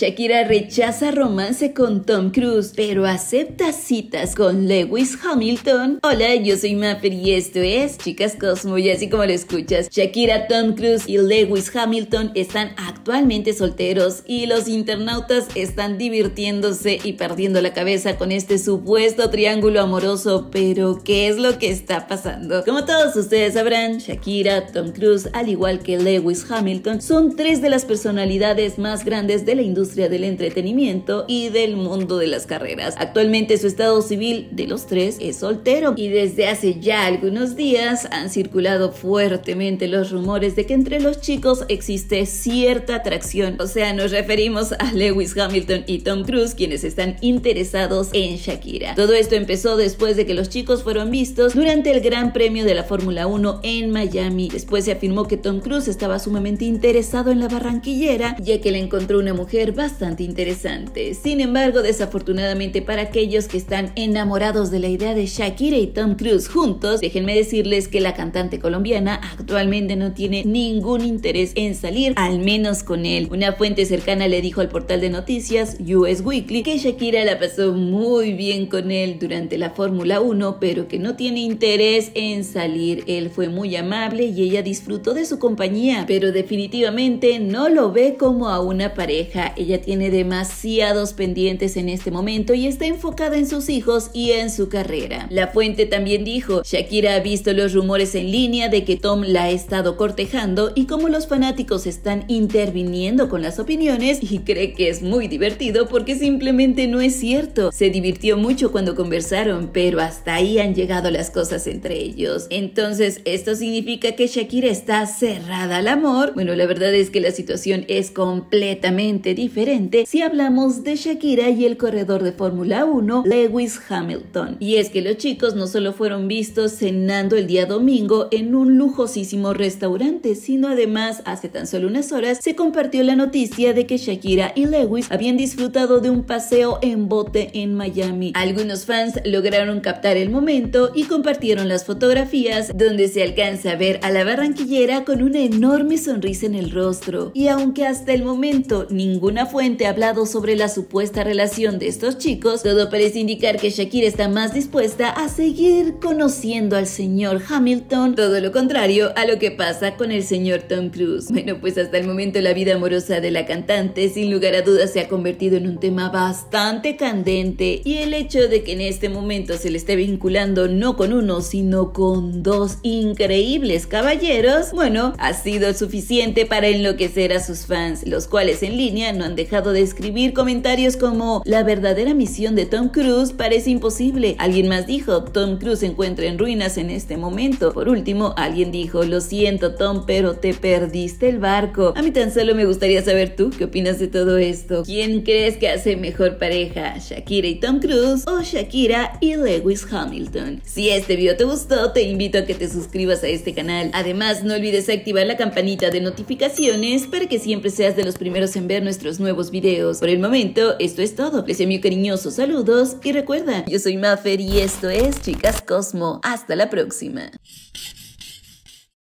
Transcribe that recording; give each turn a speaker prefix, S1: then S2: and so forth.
S1: Shakira rechaza romance con Tom Cruise, pero acepta citas con Lewis Hamilton. Hola, yo soy Maffer y esto es Chicas Cosmo, y así como lo escuchas, Shakira, Tom Cruise y Lewis Hamilton están actualmente solteros y los internautas están divirtiéndose y perdiendo la cabeza con este supuesto triángulo amoroso, pero ¿qué es lo que está pasando? Como todos ustedes sabrán, Shakira, Tom Cruise, al igual que Lewis Hamilton, son tres de las personalidades más grandes de la industria del entretenimiento y del mundo de las carreras. Actualmente su estado civil de los tres es soltero y desde hace ya algunos días han circulado fuertemente los rumores de que entre los chicos existe cierta atracción. O sea, nos referimos a Lewis Hamilton y Tom Cruise quienes están interesados en Shakira. Todo esto empezó después de que los chicos fueron vistos durante el Gran Premio de la Fórmula 1 en Miami. Después se afirmó que Tom Cruise estaba sumamente interesado en la barranquillera ya que le encontró una mujer bastante interesante. Sin embargo, desafortunadamente para aquellos que están enamorados de la idea de Shakira y Tom Cruise juntos, déjenme decirles que la cantante colombiana actualmente no tiene ningún interés en salir, al menos con él. Una fuente cercana le dijo al portal de noticias US Weekly que Shakira la pasó muy bien con él durante la Fórmula 1, pero que no tiene interés en salir. Él fue muy amable y ella disfrutó de su compañía, pero definitivamente no lo ve como a una pareja. Ella tiene demasiados pendientes en este momento y está enfocada en sus hijos y en su carrera. La fuente también dijo, Shakira ha visto los rumores en línea de que Tom la ha estado cortejando y como los fanáticos están interviniendo con las opiniones y cree que es muy divertido porque simplemente no es cierto. Se divirtió mucho cuando conversaron, pero hasta ahí han llegado las cosas entre ellos. Entonces, ¿esto significa que Shakira está cerrada al amor? Bueno, la verdad es que la situación es completamente diferente si hablamos de Shakira y el corredor de Fórmula 1, Lewis Hamilton. Y es que los chicos no solo fueron vistos cenando el día domingo en un lujosísimo restaurante, sino además hace tan solo unas horas se compartió la noticia de que Shakira y Lewis habían disfrutado de un paseo en bote en Miami. Algunos fans lograron captar el momento y compartieron las fotografías donde se alcanza a ver a la barranquillera con una enorme sonrisa en el rostro. Y aunque hasta el momento ninguna fuente fuente hablado sobre la supuesta relación de estos chicos, todo parece indicar que Shakira está más dispuesta a seguir conociendo al señor Hamilton, todo lo contrario a lo que pasa con el señor Tom Cruise. Bueno, pues hasta el momento la vida amorosa de la cantante sin lugar a dudas se ha convertido en un tema bastante candente y el hecho de que en este momento se le esté vinculando no con uno, sino con dos increíbles caballeros, bueno, ha sido suficiente para enloquecer a sus fans, los cuales en línea no han dejado de escribir comentarios como la verdadera misión de Tom Cruise parece imposible. Alguien más dijo, Tom Cruise se encuentra en ruinas en este momento. Por último, alguien dijo, lo siento Tom, pero te perdiste el barco. A mí tan solo me gustaría saber tú qué opinas de todo esto. ¿Quién crees que hace mejor pareja, Shakira y Tom Cruise o Shakira y Lewis Hamilton? Si este video te gustó, te invito a que te suscribas a este canal. Además, no olvides activar la campanita de notificaciones para que siempre seas de los primeros en ver nuestros nuevos videos. Por el momento, esto es todo. Les envío cariñosos saludos y recuerda, yo soy Maffer y esto es Chicas Cosmo. Hasta la próxima.